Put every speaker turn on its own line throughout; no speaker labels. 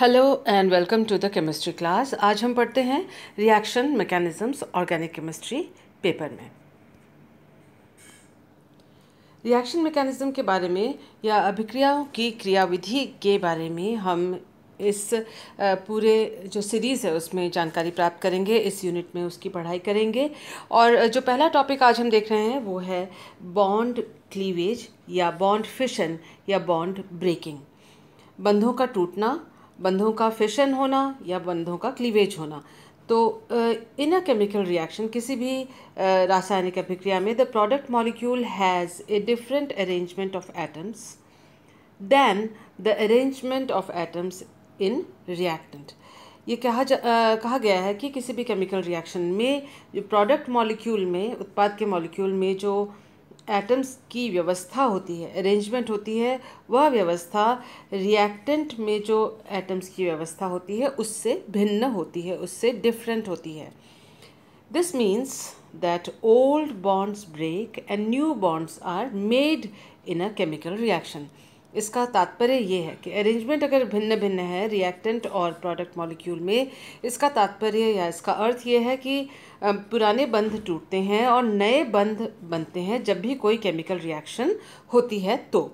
hello and welcome to the chemistry class आज हम पढ़ते हैं reaction mechanisms organic chemistry paper में रिएक्शन मैकेनिज्म के बारे में या अभिक्रियाओं की क्रियाविधि के बारे में हम इस पूरे जो सीरीज़ है उसमें जानकारी प्राप्त करेंगे इस यूनिट में उसकी पढ़ाई करेंगे और जो पहला टॉपिक आज हम देख रहे हैं वो है बॉन्ड क्लीवेज या बॉन्ड फिशन या बॉन्ड ब्रेकिंग बंधों का टूटना बंधों का फिशन होना या बंधों का क्लीवेज होना तो इन अ केमिकल रिएक्शन किसी भी रासायनिक अभिक्रिया में the product molecule has a different arrangement of atoms than the arrangement of atoms in reactant ये कहा जा आ, कहा गया है कि किसी भी केमिकल रिएक्शन में जो प्रोडक्ट मॉलिक्यूल में उत्पाद के मॉलिक्यूल में जो एटम्स की व्यवस्था होती है अरेंजमेंट होती है वह व्यवस्था रिएक्टेंट में जो एटम्स की व्यवस्था होती है उससे भिन्न होती है उससे डिफरेंट होती है this means that old bonds break and new bonds are made in a chemical reaction इसका तात्पर्य ये है कि अरेंजमेंट अगर भिन्न भिन्न है रिएक्टेंट और प्रोडक्ट मॉलिक्यूल में इसका तात्पर्य या इसका अर्थ ये है कि पुराने बंध टूटते हैं और नए बंध बनते हैं जब भी कोई केमिकल रिएक्शन होती है तो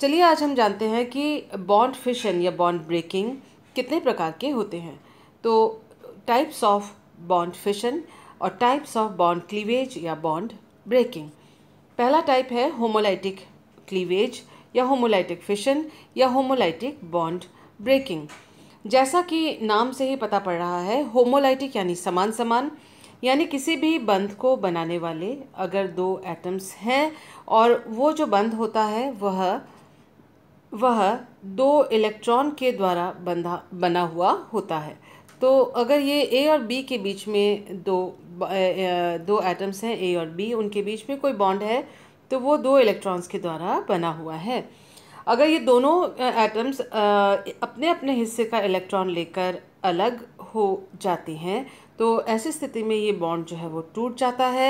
चलिए आज हम जानते हैं कि बॉन्ड फिशन या बॉन्ड ब्रेकिंग कितने प्रकार के होते हैं तो टाइप्स ऑफ बॉन्ड फिशन और टाइप्स ऑफ बॉन्ड क्लीवेज या बॉन्ड ब्रेकिंग पहला टाइप है होमोलाइटिक क्लीवेज या होमोलाइटिक फिशन या होमोलाइटिक बॉन्ड ब्रेकिंग जैसा कि नाम से ही पता पड़ रहा है होमोलाइटिक यानी समान समान यानी किसी भी बंध को बनाने वाले अगर दो एटम्स हैं और वो जो बंध होता है वह वह दो इलेक्ट्रॉन के द्वारा बंधा बना हुआ होता है तो अगर ये ए और बी के बीच में दो दो एटम्स हैं ए और बी उनके बीच में कोई बॉन्ड है तो वो दो इलेक्ट्रॉन्स के द्वारा बना हुआ है अगर ये दोनों एटम्स अपने अपने हिस्से का इलेक्ट्रॉन लेकर अलग हो जाते हैं तो ऐसी स्थिति में ये बॉन्ड जो है वो टूट जाता है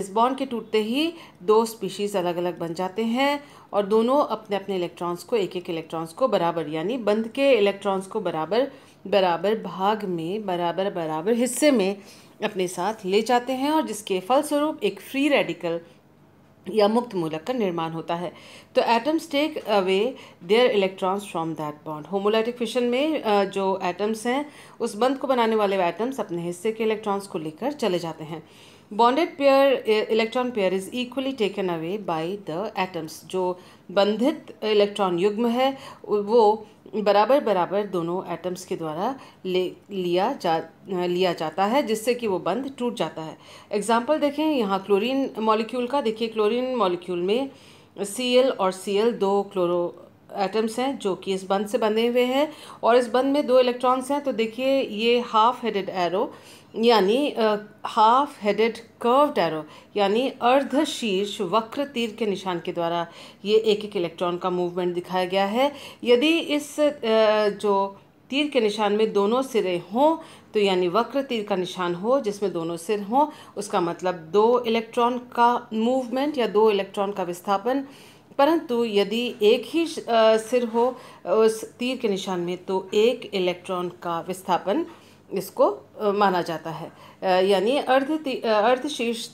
इस बॉन्ड के टूटते ही दो स्पीशीज़ अलग अलग बन जाते हैं और दोनों अपने अपने इलेक्ट्रॉन्स को एक एक इलेक्ट्रॉन्स को बराबर यानी बंद के इलेक्ट्रॉन्स को बराबर बराबर भाग में बराबर बराबर हिस्से में अपने साथ ले जाते हैं और जिसके फलस्वरूप एक फ्री रेडिकल या मुक्त मूलक का निर्माण होता है तो atoms take away their electrons from that bond homolytic fission में जो एटम्स हैं उस बंद को बनाने वाले एटम्स अपने हिस्से के इलेक्ट्रॉन्स को लेकर चले जाते हैं bonded pair electron pair is equally taken away by the atoms जो बंधित इलेक्ट्रॉन युग्म है वो बराबर बराबर दोनों एटम्स के द्वारा ले लिया जा लिया जाता है जिससे कि वो बंद टूट जाता है एग्जाम्पल देखें यहाँ क्लोरीन मॉलिक्यूल का देखिए क्लोरीन मॉलिक्यूल में सी एल और सी एल दो क्लोरो एटम्स हैं जो कि इस बंद से बने हुए हैं और इस बंद में दो इलेक्ट्रॉन्स हैं तो देखिए ये हाफ हेडेड एरो यानी हाफ हेडेड कर्व्ड एरो यानी अर्धशीर्ष वक्र तीर के निशान के द्वारा ये एक एक इलेक्ट्रॉन का मूवमेंट दिखाया गया है यदि इस uh, जो तीर के निशान में दोनों सिरे हों तो यानी वक्र तीर का निशान हो जिसमें दोनों सिर हों उसका मतलब दो इलेक्ट्रॉन का मूवमेंट या दो इलेक्ट्रॉन का विस्थापन परंतु यदि एक ही सिर हो उस तीर के निशान में तो एक इलेक्ट्रॉन का विस्थापन इसको माना जाता है यानी अर्ध अर्धशीर्ष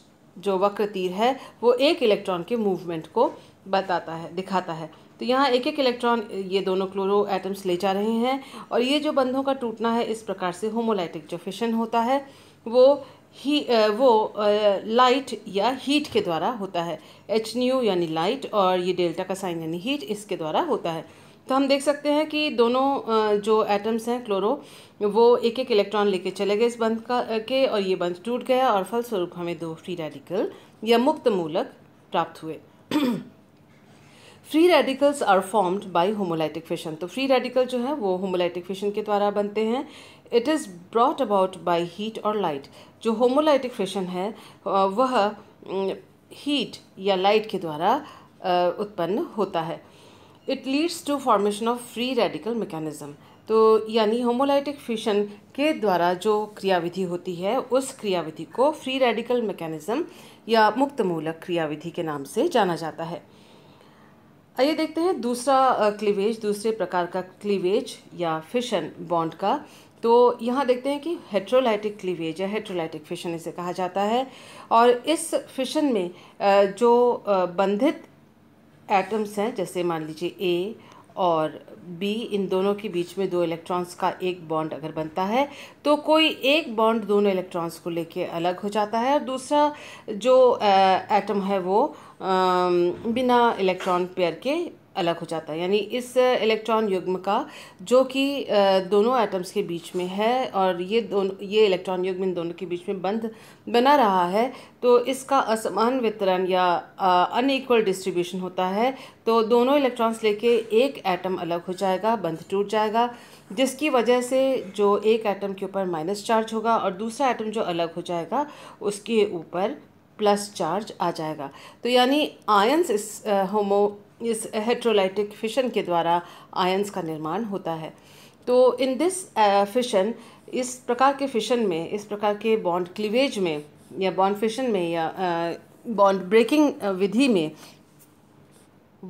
जो वक्र तीर है वो एक इलेक्ट्रॉन के मूवमेंट को बताता है दिखाता है तो यहाँ एक एक इलेक्ट्रॉन ये दोनों क्लोरो एटम्स ले जा रहे हैं और ये जो बंधों का टूटना है इस प्रकार से होमोलाइटिक जो फिशन होता है वो ही वो लाइट या हीट के द्वारा होता है एच न्यू यानी लाइट और ये डेल्टा का साइन यानी हीट इसके द्वारा होता है तो हम देख सकते हैं कि दोनों जो एटम्स हैं क्लोरो वो एक एक इलेक्ट्रॉन लेके चले गए इस बंध का के और ये बंध टूट गया और फलस्वरूप हमें दो फ्री रेडिकल या मुक्त मूलक प्राप्त हुए free radicals are formed by homolytic fission तो फ्री रेडिकल जो है वो होमोलाइटिक फिशन के द्वारा बनते हैं it is brought about by heat और लाइट जो होमोलाइटिक फिशन है वह हीट या लाइट के द्वारा उत्पन्न होता है it leads to formation of free radical mechanism तो यानी होमोलाइटिक फिशन के द्वारा जो क्रियाविधि होती है उस क्रियाविधि को फ्री रेडिकल मैकेनिज्म या मुक्त मूलक क्रियाविधि के नाम से जाना जाता है आइए देखते हैं दूसरा क्लीवेज दूसरे प्रकार का क्लीवेज या फिशन बॉन्ड का तो यहाँ देखते हैं कि हेट्रोलाइटिक क्लीवेज या हेट्रोलाइटिक फिशन इसे कहा जाता है और इस फिशन में जो बंधित एटम्स हैं जैसे मान लीजिए ए और बी इन दोनों के बीच में दो इलेक्ट्रॉन्स का एक बॉन्ड अगर बनता है तो कोई एक बॉन्ड दोनों इलेक्ट्रॉन्स को लेके अलग हो जाता है और दूसरा जो एटम है वो बिना इलेक्ट्रॉन पेयर के अलग हो जाता है यानी इस इलेक्ट्रॉन युग्म का जो कि दोनों एटम्स के बीच में है और ये दोनों ये इलेक्ट्रॉन युग्म इन दोनों के बीच में बंद बना रहा है तो इसका असमान वितरण या अनइक्वल डिस्ट्रीब्यूशन होता है तो दोनों इलेक्ट्रॉन्स लेके एक एटम अलग हो जाएगा बंध टूट जाएगा जिसकी वजह से जो एक एटम के ऊपर माइनस चार्ज होगा और दूसरा एटम जो अलग हो जाएगा उसके ऊपर प्लस चार्ज आ जाएगा तो यानी आयंस इस होमो इस हेट्रोलाइटिक फिशन के द्वारा आयंस का निर्माण होता है तो इन दिस फिशन इस प्रकार के फिशन में इस प्रकार के बॉन्ड क्लीवेज में या बॉन्ड फिशन में या बॉन्ड uh, ब्रेकिंग uh, विधि में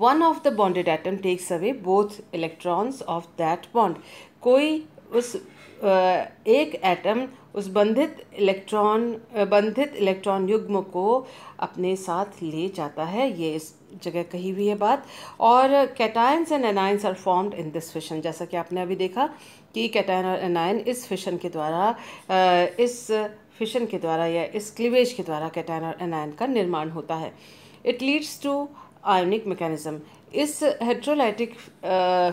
one of the bonded atom takes away both electrons of that bond कोई उस uh, एक एटम उस बंधित इलेक्ट्रॉन बंधित इलेक्ट्रॉन युग्म को अपने साथ ले जाता है ये इस जगह कही हुई है बात और cations and anions are formed in this fission जैसा कि आपने अभी देखा कि कैटायन और एनायन इस फिशन के द्वारा इस फिशन के द्वारा या इस क्लीवेज के द्वारा कैटायन और एनायन का निर्माण होता है it leads to ionic mechanism इस हेट्रोलाइटिक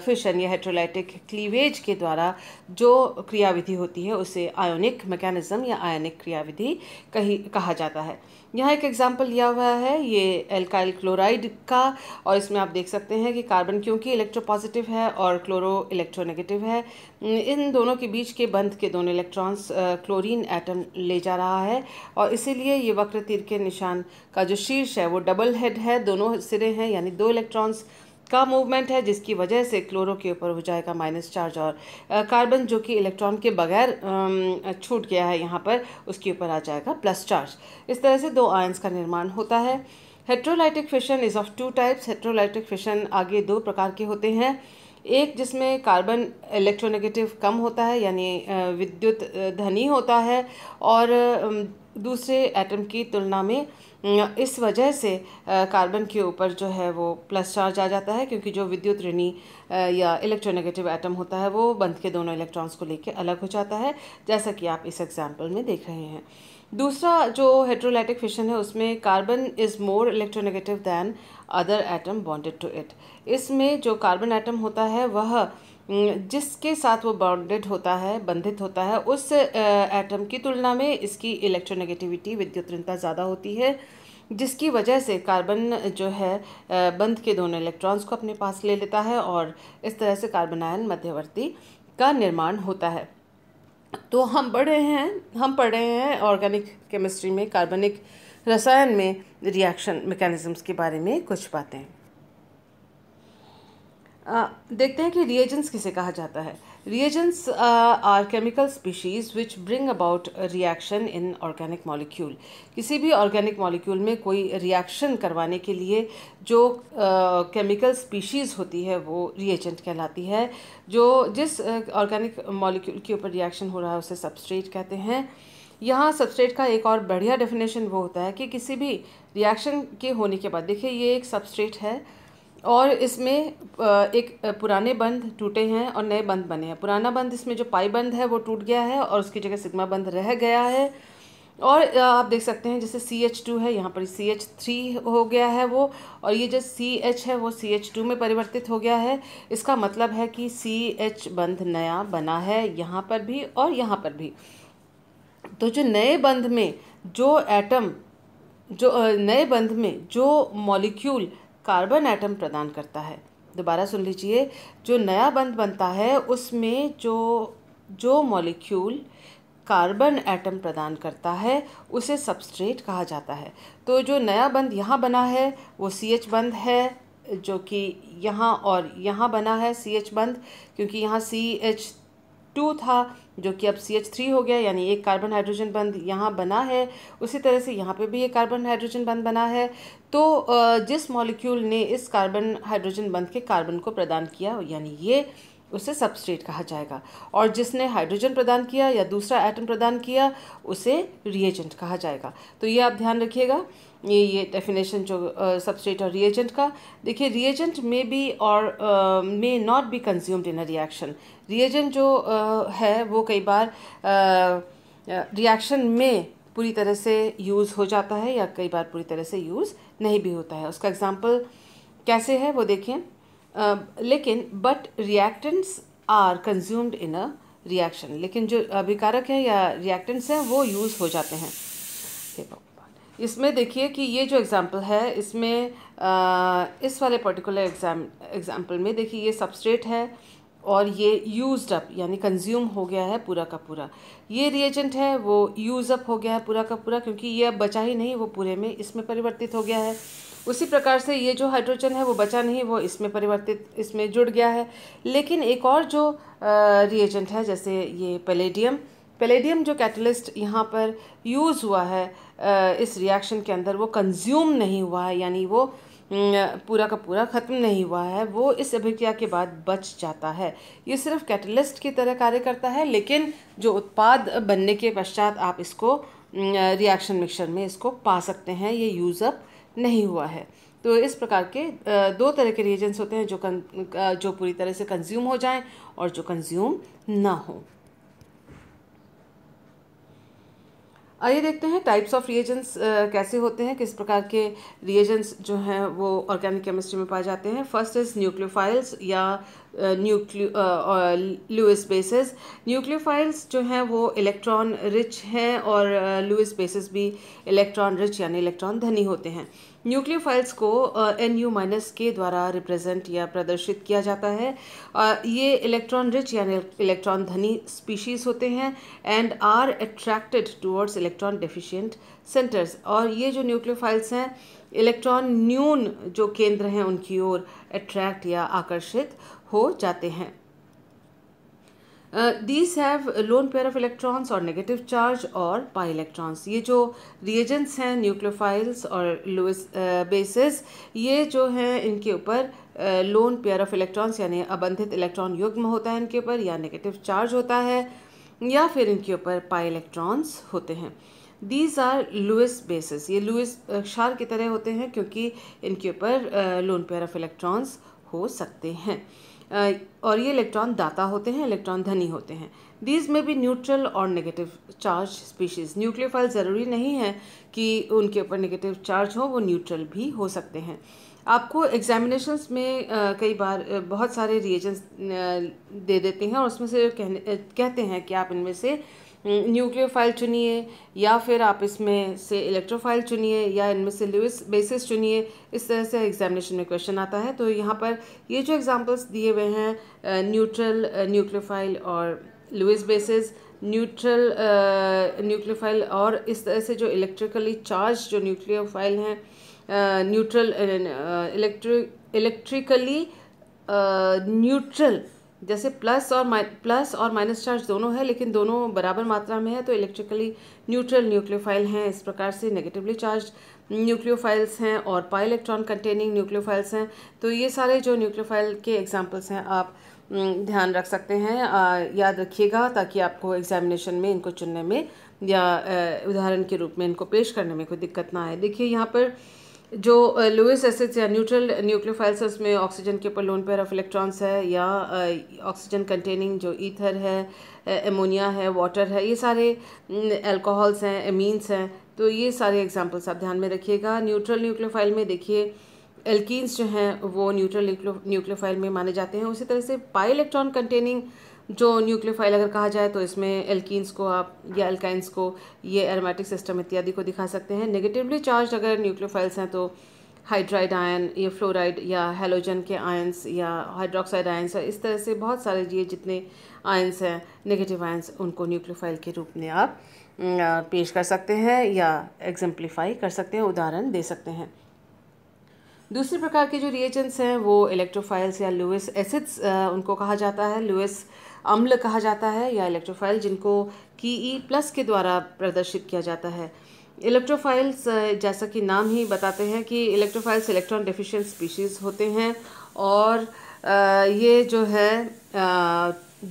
फिशन या हेट्रोलाइटिक क्लीवेज के द्वारा जो क्रियाविधि होती है उसे आयोनिक मैकेनिज्म या आयोनिक क्रियाविधि कही कहा जाता है यहाँ एक एग्जाम्पल लिया हुआ है ये एल्काइल क्लोराइड का और इसमें आप देख सकते हैं कि कार्बन क्योंकि इलेक्ट्रोपॉजिटिव है और क्लोरो इलेक्ट्रोनेगेटिव है इन दोनों के बीच के बंध के दोनों इलेक्ट्रॉन्स क्लोरीन एटम ले जा रहा है और इसीलिए ये वक्र तीर के निशान का जो शीर्ष है वो डबल हेड है दोनों सिरे हैं यानी दो इलेक्ट्रॉन्स का मूवमेंट है जिसकी वजह से क्लोरो के ऊपर हो जाएगा माइनस चार्ज और कार्बन जो कि इलेक्ट्रॉन के बगैर छूट गया है यहाँ पर उसके ऊपर आ जाएगा प्लस चार्ज इस तरह से दो आयंस का निर्माण होता है heterolytic fission is of two types heterolytic fission आगे दो प्रकार के होते हैं एक जिसमें कार्बन इलेक्ट्रोनेगेटिव कम होता है यानी विद्युत धनी होता है और दूसरे एटम की तुलना में इस वजह से कार्बन के ऊपर जो है वो प्लस चार्ज आ जाता है क्योंकि जो विद्युत ऋणी या इलेक्ट्रोनेगेटिव एटम होता है वो बंद के दोनों इलेक्ट्रॉन्स को लेकर अलग हो जाता है जैसा कि आप इस एग्जाम्पल में देख रहे हैं दूसरा जो हेट्रोलाइटिक फिशन है उसमें carbon is more electronegative than other atom bonded to it इसमें जो कार्बन एटम होता है वह जिसके साथ वो बाउंडेड होता है बंधित होता है उस एटम की तुलना में इसकी इलेक्ट्रोनेगेटिविटी विद्युत ऋणता ज़्यादा होती है जिसकी वजह से कार्बन जो है बंद के दोनों इलेक्ट्रॉन्स को अपने पास ले लेता है और इस तरह से कार्बन आयन मध्यवर्ती का निर्माण होता है तो हम बढ़े हैं हम पढ़ रहे हैं ऑर्गेनिक केमिस्ट्री में कार्बनिक रसायन में रिएक्शन मैकेनिज़म्स के बारे में कुछ बातें देखते हैं कि रिएजेंट्स किसे कहा जाता है reagents are chemical species which bring about reaction in organic molecule किसी भी ऑर्गेनिक मॉलिक्यूल में कोई रिएक्शन करवाने के लिए जो केमिकल uh, स्पीशीज़ होती है वो रिएजेंट कहलाती है जो जिस ऑर्गेनिक uh, मॉलिक्यूल के ऊपर रिएक्शन हो रहा है उसे सबस्ट्रेट कहते हैं यहाँ सबस्ट्रेट का एक और बढ़िया डेफिनेशन वो होता है कि किसी भी रिएक्शन के होने के बाद देखिए ये एक सबस्ट्रेट है और इसमें एक पुराने बंध टूटे हैं और नए बंद बने हैं पुराना बंद इसमें जो पाई बंद है वो टूट गया है और उसकी जगह सिग्मा बंद रह गया है और आप देख सकते हैं जैसे सी एच टू है यहाँ पर सी एच थ्री हो गया है वो और ये जो सी एच है वो सी एच टू में परिवर्तित हो गया है इसका मतलब है कि सी एच बंध नया बना है यहाँ पर भी और यहाँ पर भी तो जो नए बंध में जो एटम जो नए बंध में जो मॉलिक्यूल कार्बन एटम प्रदान करता है दोबारा सुन लीजिए जो नया बंद बनता है उसमें जो जो मॉलिक्यूल कार्बन एटम प्रदान करता है उसे सबस्ट्रेट कहा जाता है तो जो नया बंद यहाँ बना है वो सी एच बंद है जो कि यहाँ और यहाँ बना है सी एच बंद क्योंकि यहाँ सी एच टू था जो कि अब सी एच थ्री हो गया यानी एक कार्बन हाइड्रोजन बंद यहाँ बना है उसी तरह से यहाँ पे भी एक कार्बन हाइड्रोजन बंद बना है तो जिस मॉलिक्यूल ने इस कार्बन हाइड्रोजन बंद के कार्बन को प्रदान किया यानी ये उसे सबस्ट्रेट कहा जाएगा और जिसने हाइड्रोजन प्रदान किया या दूसरा एटम प्रदान किया उसे रिएजेंट कहा जाएगा तो ये आप ध्यान रखिएगा ये ये डेफिनेशन जो सबस्ट्रेट और रिएजेंट का देखिए रिएजेंट मे बी और may not be consumed in a reaction reagent जो uh, है वो कई बार रिएक्शन uh, uh, में पूरी तरह से यूज़ हो जाता है या कई बार पूरी तरह से यूज़ नहीं भी होता है उसका एग्ज़ाम्पल कैसे है वो देखें Um, लेकिन but reactants are consumed in a reaction लेकिन जो अभिकारक हैं या रिएक्टेंट्स हैं वो यूज़ हो जाते हैं इसमें देखिए कि ये जो एग्ज़ाम्पल है इसमें आ, इस वाले पर्टिकुलर एग्जाम एग्ज़ाम्पल में देखिए ये सबस्ट्रेट है और ये यूज्ड अप यानी कंज्यूम हो गया है पूरा का पूरा ये रिएजेंट है वो यूज़ अप हो गया है पूरा का पूरा क्योंकि ये अब बचा ही नहीं वो पूरे में इसमें परिवर्तित हो गया है उसी प्रकार से ये जो हाइड्रोजन है वो बचा नहीं वो इसमें परिवर्तित इसमें जुड़ गया है लेकिन एक और जो रिएजेंट है जैसे ये पेलेडियम पेलेडियम जो कैटलिस्ट यहाँ पर यूज़ हुआ है इस रिएक्शन के अंदर वो कंज्यूम नहीं हुआ है यानी वो पूरा का पूरा ख़त्म नहीं हुआ है वो इस अभिक्रिया के बाद बच जाता है ये सिर्फ कैटलिस्ट की तरह कार्य करता है लेकिन जो उत्पाद बनने के पश्चात आप इसको रिएक्शन मिक्सर में इसको पा सकते हैं ये यूज़ अप नहीं हुआ है तो इस प्रकार के दो तरह के रिएजेंट्स होते हैं जो कन, जो पूरी तरह से कंज्यूम हो जाएं और जो कंज्यूम ना हो आइए देखते हैं टाइप्स ऑफ रिएजेंट्स कैसे होते हैं किस प्रकार के रिएजेंट्स जो हैं वो ऑर्गेनिक केमिस्ट्री में पाए जाते हैं फर्स्ट इज़ न्यूक्लियोफाइल्स या न्यूक्लियो लुइस बेसिस न्यूक्लियोफाइल्स जो हैं वो इलेक्ट्रॉन रिच हैं और लुइस बेसिस भी इलेक्ट्रॉन रिच यानी इलेक्ट्रॉन धनी होते हैं न्यूक्लियोफाइल्स को एन यू माइनस के द्वारा रिप्रेजेंट या प्रदर्शित किया जाता है uh, ये इलेक्ट्रॉन रिच यानी इलेक्ट्रॉन धनी स्पीशीज होते हैं and are attracted towards electron deficient centres और ये जो न्यूक्लियोफाइल्स हैं इलेक्ट्रॉन न्यून जो केंद्र हैं उनकी ओर अट्रैक्ट या आकर्षित हो जाते हैं these have lone pair of electrons और नेगेटिव चार्ज और पाई इलेक्ट्रॉन्स ये जो रिएजेंट्स हैं न्यूक्लियोफाइल्स और लुइस बेसिस ये जो हैं इनके ऊपर लोन पेयर ऑफ इलेक्ट्रॉन्स यानी अबंधित इलेक्ट्रॉन युग्म होता है इनके ऊपर या नेगेटिव चार्ज होता है या फिर इनके ऊपर पाई इलेक्ट्रॉन्स होते हैं दीज आर लुइस बेसिस ये लुइस क्षार की तरह होते हैं क्योंकि इनके ऊपर लोन पेयर ऑफ इलेक्ट्रॉन्स हो सकते हैं और ये इलेक्ट्रॉन दाता होते हैं इलेक्ट्रॉन धनी होते हैं दीज में भी न्यूट्रल और नेगेटिव चार्ज स्पीशीज न्यूक्लियोफाइल ज़रूरी नहीं है कि उनके ऊपर नेगेटिव चार्ज हो वो न्यूट्रल भी हो सकते हैं आपको एग्जामिनेशंस में कई बार बहुत सारे रिएजेंट्स दे देते हैं और उसमें से कहने कहते हैं कि आप इनमें से न्यूक्लियर हम्म, फाइल चुनिए या फिर आप इसमें से इलेक्ट्रोफाइल चुनिए या इनमें से लुइस बेसिस चुनिए इस तरह से एग्जामिनेशन में क्वेश्चन आता है तो यहाँ पर ये जो एग्जांपल्स दिए हुए हैं न्यूट्रल न्यूक्लियोफाइल और लुइस बेसिस न्यूट्रल न्यूक्लियोफाइल और इस तरह से जो इलेक्ट्रिकली चार्ज जो फाइल हैं न्यूट्रल इलेक्ट्रिक इलेक्ट्रिकली न्यूट्रल जैसे प्लस और प्लस और माइनस चार्ज दोनों है लेकिन दोनों बराबर मात्रा में है तो इलेक्ट्रिकली न्यूट्रल न्यूक्लियोफाइल हैं इस प्रकार से नेगेटिवली चार्ज न्यूक्लियोफाइल्स हैं और पाई इलेक्ट्रॉन कंटेनिंग न्यूक्लियोफाइल्स हैं तो ये सारे जो न्यूक्लियोफाइल के एग्जाम्पल्स हैं आप ध्यान रख सकते हैं आ, याद रखिएगा ताकि आपको एग्जामिनेशन में इनको चुनने में या उदाहरण के रूप में इनको पेश करने में कोई दिक्कत ना आए देखिए यहाँ पर जो लुइस एसिड्स या न्यूट्रल न्यूक्लियोफाइल्स है उसमें ऑक्सीजन के ऊपर लोन पेयर ऑफ इलेक्ट्रॉन्स है या ऑक्सीजन कंटेनिंग जो ईथर है एमोनिया है वाटर है ये सारे अल्कोहल्स हैं एमीन्स हैं तो ये सारे एग्जांपल्स आप ध्यान में रखिएगा न्यूट्रल न्यूक्लियोफाइल में देखिए एल्किस जो हैं वो न्यूट्रल न्यूक्लियोफाइल में माने जाते हैं उसी तरह से पाई इलेक्ट्रॉन कंटेनिंग जो न्यूक्लियोफाइल अगर कहा जाए तो इसमें एल्किन्स को आप या एल्काइंस को ये एरोमेटिक सिस्टम इत्यादि को दिखा सकते हैं नेगेटिवली चार्ज अगर न्यूक्लियोफाइल्स हैं तो हाइड्राइड आयन या फ्लोराइड या हेलोजन के आयन्स या हाइड्रोक्साइड आयन्स या इस तरह से बहुत सारे ये जितने आयन्स हैं नेगेटिव आयन्स उनको न्यूक्लियोफाइल के रूप में आप पेश कर सकते हैं या एग्जाम्प्लीफाई कर सकते हैं उदाहरण दे सकते हैं दूसरे प्रकार के जो रिएजेंट्स हैं वो इलेक्ट्रोफाइल्स या लुइस एसिड्स उनको कहा जाता है लुइस अम्ल कहा जाता है या इलेक्ट्रोफाइल जिनको की ई प्लस के द्वारा प्रदर्शित किया जाता है इलेक्ट्रोफाइल्स जैसा कि नाम ही बताते हैं कि इलेक्ट्रोफाइल्स इलेक्ट्रॉन डेफिशिएंट स्पीशीज़ होते हैं और ये जो है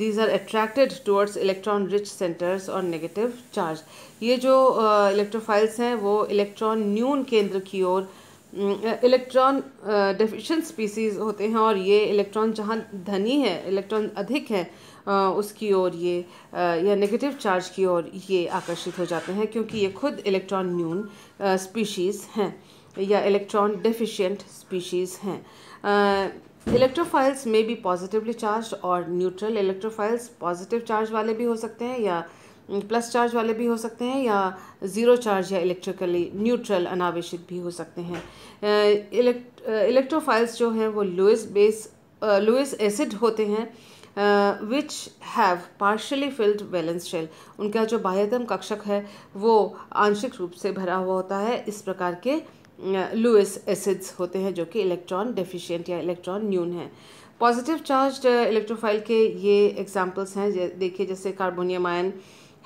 these are attracted towards electron rich centres और नेगेटिव चार्ज ये जो इलेक्ट्रोफाइल्स हैं वो इलेक्ट्रॉन न्यून केंद्र की ओर इलेक्ट्रॉन डेफिशिएंट स्पीसीज होते हैं और ये इलेक्ट्रॉन जहाँ धनी है इलेक्ट्रॉन अधिक है उसकी ओर ये या नेगेटिव चार्ज की ओर ये आकर्षित हो जाते हैं क्योंकि ये खुद इलेक्ट्रॉन न्यून स्पीशीज़ हैं या इलेक्ट्रॉन डेफिशिएंट स्पीशीज़ हैं इलेक्ट्रोफाइल्स में भी पॉजिटिवली चार्ज और न्यूट्रल इलेक्ट्रोफाइल्स पॉजिटिव चार्ज वाले भी हो सकते हैं या प्लस चार्ज वाले भी हो सकते हैं या ज़ीरो चार्ज या इलेक्ट्रिकली न्यूट्रल अनावेशित भी हो सकते हैं इलेक्ट्रोफाइल्स जो हैं वो लुइस बेस लुइस एसिड होते हैं which have partially filled valence shell उनका जो बाह्यतम कक्षक है वो आंशिक रूप से भरा हुआ होता है इस प्रकार के लुइस एसिड्स होते हैं जो कि इलेक्ट्रॉन डेफिशिएंट या इलेक्ट्रॉन न्यून है पॉजिटिव चार्ज इलेक्ट्रोफाइल के ये एग्जाम्पल्स हैं देखिए जैसे कार्बोनियम आयन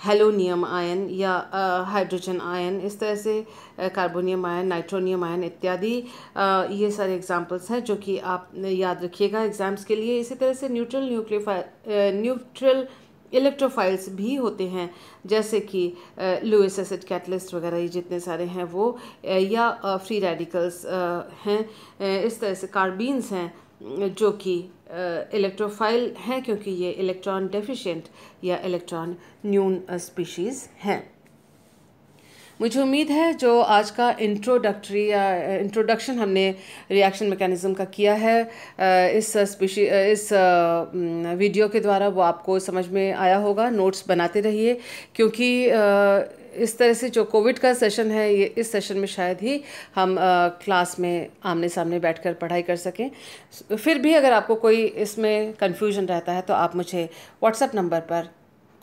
हेलोनियम आयन या हाइड्रोजन आयन इस तरह से कार्बोनियम आयन नाइट्रोनियम आयन इत्यादि ये सारे एग्जांपल्स हैं जो कि आप याद रखिएगा एग्ज़ाम्स के लिए इसी तरह से न्यूट्रल न्यूक्लियोफाइ न्यूट्रल इलेक्ट्रोफाइल्स भी होते हैं जैसे कि लुइस एसिड कैटलिस्ट वगैरह ये जितने सारे हैं वो या फ्री रेडिकल्स हैं इस तरह से कार्बीन्स हैं जो कि इलेक्ट्रोफाइल हैं क्योंकि ये इलेक्ट्रॉन डेफिशिएंट या इलेक्ट्रॉन न्यून स्पीशीज़ हैं मुझे उम्मीद है जो आज का इंट्रोडक्टरी या इंट्रोडक्शन हमने रिएक्शन मैकेनिज्म का किया है इस स्पीशी इस वीडियो के द्वारा वो आपको समझ में आया होगा नोट्स बनाते रहिए क्योंकि इस तरह से जो कोविड का सेशन है ये इस सेशन में शायद ही हम आ, क्लास में आमने सामने बैठकर पढ़ाई कर सकें फिर भी अगर आपको कोई इसमें कन्फ्यूजन रहता है तो आप मुझे व्हाट्सएप नंबर पर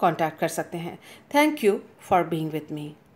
कांटेक्ट कर सकते हैं thank you for being with me